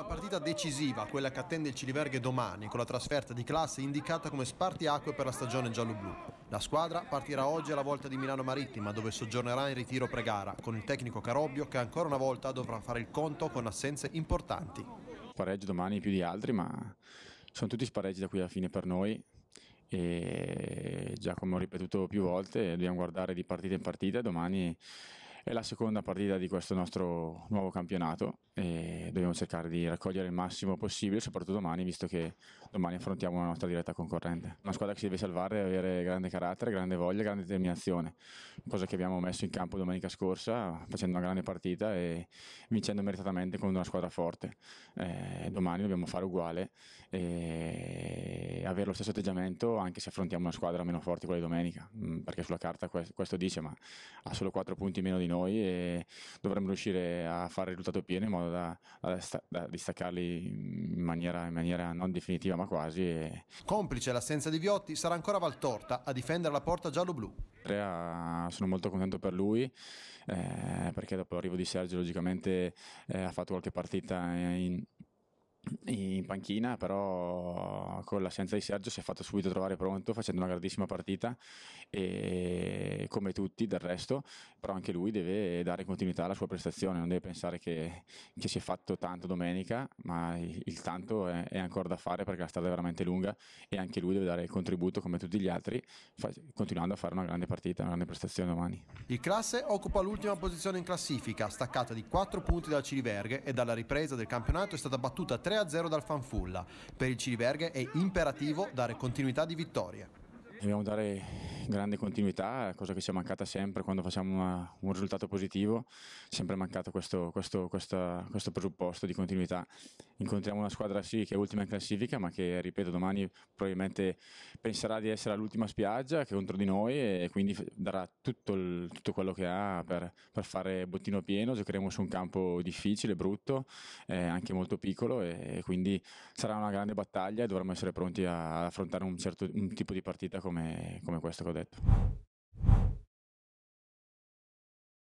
una partita decisiva, quella che attende il Ciliverghe domani, con la trasferta di classe indicata come spartiacque per la stagione giallo-blu. La squadra partirà oggi alla volta di Milano Marittima, dove soggiornerà in ritiro pregara, con il tecnico Carobbio che ancora una volta dovrà fare il conto con assenze importanti. Spareggi domani più di altri, ma sono tutti spareggi da qui alla fine per noi e già come ho ripetuto più volte dobbiamo guardare di partita in partita domani è la seconda partita di questo nostro nuovo campionato e dobbiamo cercare di raccogliere il massimo possibile, soprattutto domani, visto che domani affrontiamo la nostra diretta concorrente. Una squadra che si deve salvare e avere grande carattere, grande voglia, grande determinazione, cosa che abbiamo messo in campo domenica scorsa facendo una grande partita e vincendo meritatamente con una squadra forte. Eh, domani dobbiamo fare uguale. E avere lo stesso atteggiamento anche se affrontiamo una squadra meno forte quella di domenica, mm, perché sulla carta questo dice, ma ha solo 4 punti meno di noi e dovremmo riuscire a fare il risultato pieno in modo da, da distaccarli in maniera, in maniera, non definitiva ma quasi. E... Complice l'assenza di Viotti sarà ancora Valtorta a difendere la porta giallo-blu. Ah, sono molto contento per lui eh, perché dopo l'arrivo di Sergio logicamente eh, ha fatto qualche partita in, in panchina, però con l'assenza di Sergio si è fatto subito trovare pronto facendo una grandissima partita e come tutti del resto, però anche lui deve dare continuità alla sua prestazione, non deve pensare che, che si è fatto tanto domenica, ma il, il tanto è, è, ancora da fare perché la strada è veramente lunga e anche lui deve dare il contributo come tutti gli altri, fa, continuando a fare una grande partita, una grande prestazione domani. Il classe occupa l'ultima posizione in classifica, staccata di 4 punti dal Ciliverghe e dalla ripresa del campionato è stata battuta 3 3-0 dal Fanfulla. Per il Ciliberghe è imperativo dare continuità di vittorie. Dobbiamo dare grande continuità, cosa che ci è mancata sempre quando facciamo una, un risultato positivo, sempre mancato questo, questo, questa, questo, presupposto di continuità. Incontriamo una squadra sì che è ultima in classifica, ma che ripeto domani probabilmente penserà di essere all'ultima spiaggia che è contro di noi e quindi darà tutto, il, tutto quello che ha per, per, fare bottino pieno, giocheremo su un campo difficile, brutto, eh, anche molto piccolo e, e, quindi sarà una grande battaglia e dovremo essere pronti a, ad affrontare un certo un tipo di partita. Con come, come questo che ho detto.